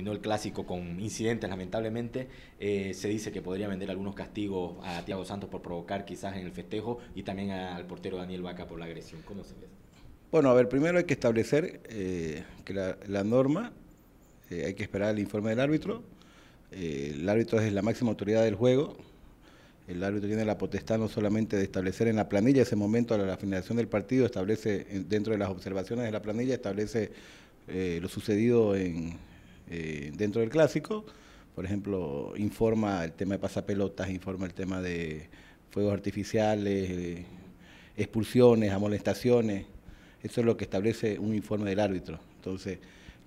terminó el clásico con incidentes, lamentablemente. Eh, se dice que podría vender algunos castigos a Tiago Santos por provocar quizás en el festejo y también al portero Daniel Vaca por la agresión. ¿Cómo se ve? Bueno, a ver, primero hay que establecer eh, que la, norma, eh, hay que esperar el informe del árbitro. el árbitro es la máxima autoridad del juego. El árbitro tiene la potestad no solamente de establecer en la planilla ese momento a la finalización del partido, establece dentro de las observaciones de la planilla, establece lo sucedido en, eh, dentro del clásico. Por ejemplo, informa el tema de pasapelotas, informa el tema de fuegos artificiales, eh, expulsiones, amonestaciones. Eso es lo que establece un informe del árbitro. Entonces,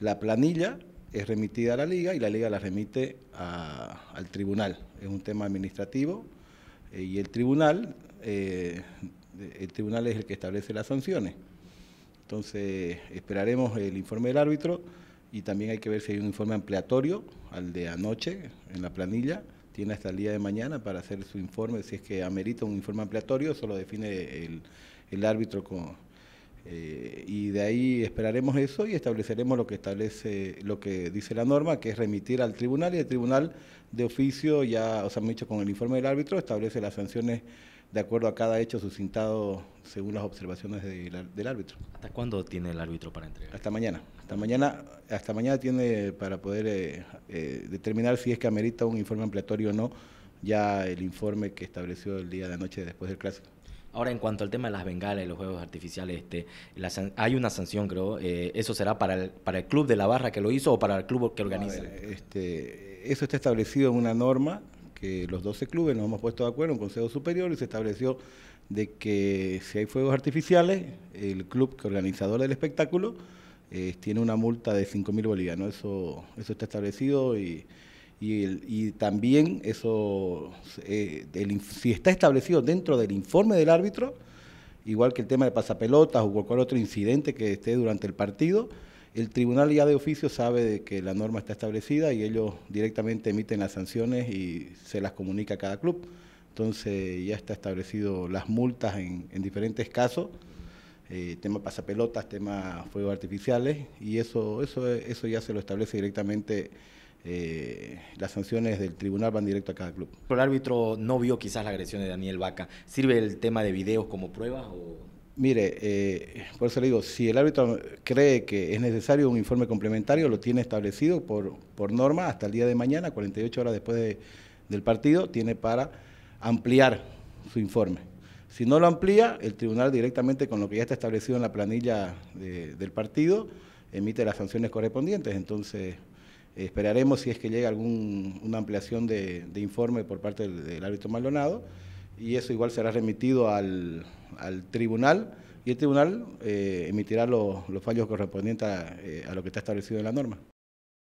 la planilla es remitida a la liga y la liga la remite al tribunal. Es un tema administrativo eh, y el tribunal, el tribunal es el que establece las sanciones. Entonces, esperaremos el informe del árbitro y también hay que ver si hay un informe ampliatorio al de anoche en la planilla. Tiene hasta el día de mañana para hacer su informe. Si es que amerita un informe ampliatorio, eso lo define el, el árbitro con, eh, y de ahí esperaremos eso y estableceremos lo que establece, lo que dice la norma, que es remitir al tribunal y el tribunal de oficio ya, o sea, dicho con el informe del árbitro, establece las sanciones de acuerdo a cada hecho suscitado según las observaciones del árbitro. ¿Hasta cuándo tiene el árbitro para entregar? Hasta mañana. Hasta mañana, hasta mañana tiene para poder eh, eh, determinar si es que amerita un informe ampliatorio o no, ya el informe que estableció el día de noche después del clásico. Ahora, en cuanto al tema de las bengalas y los juegos artificiales, este, hay una sanción, creo. Eh, ¿Eso será para el, para el club de la barra que lo hizo o para el club que organiza? este, eso está establecido en una norma que los 12 clubes nos hemos puesto de acuerdo en Consejo Superior y se estableció de que si hay fuegos artificiales, el club que organizador del espectáculo eh, tiene una multa de 5.000 bolivianos. Eso, eso está establecido y y, también eso, eh, si está establecido dentro del informe del árbitro, igual que el tema de pasapelotas o cualquier otro incidente que esté durante el partido, el tribunal ya de oficio sabe de que la norma está establecida y ellos directamente emiten las sanciones y se las comunica a cada club. Entonces ya está establecido las multas en, diferentes casos, eh, tema pasapelotas, tema fuegos artificiales, y eso, eso, eso ya se lo establece directamente eh, las sanciones del tribunal van directo a cada club. ¿El árbitro no vio quizás la agresión de Daniel Vaca? ¿Sirve el tema de videos como pruebas o...? Mire, eh, por eso le digo, si el árbitro cree que es necesario un informe complementario, lo tiene establecido por, por norma hasta el día de mañana, 48 horas después del partido, tiene para ampliar su informe. Si no lo amplía, el tribunal directamente con lo que ya está establecido en la planilla eh, del partido emite las sanciones correspondientes. Entonces, Esperaremos si es que llega alguna ampliación de, informe por parte del, árbitro Maldonado y eso igual será remitido al, tribunal y el tribunal eh, emitirá los fallos correspondientes eh, a lo que está establecido en la norma.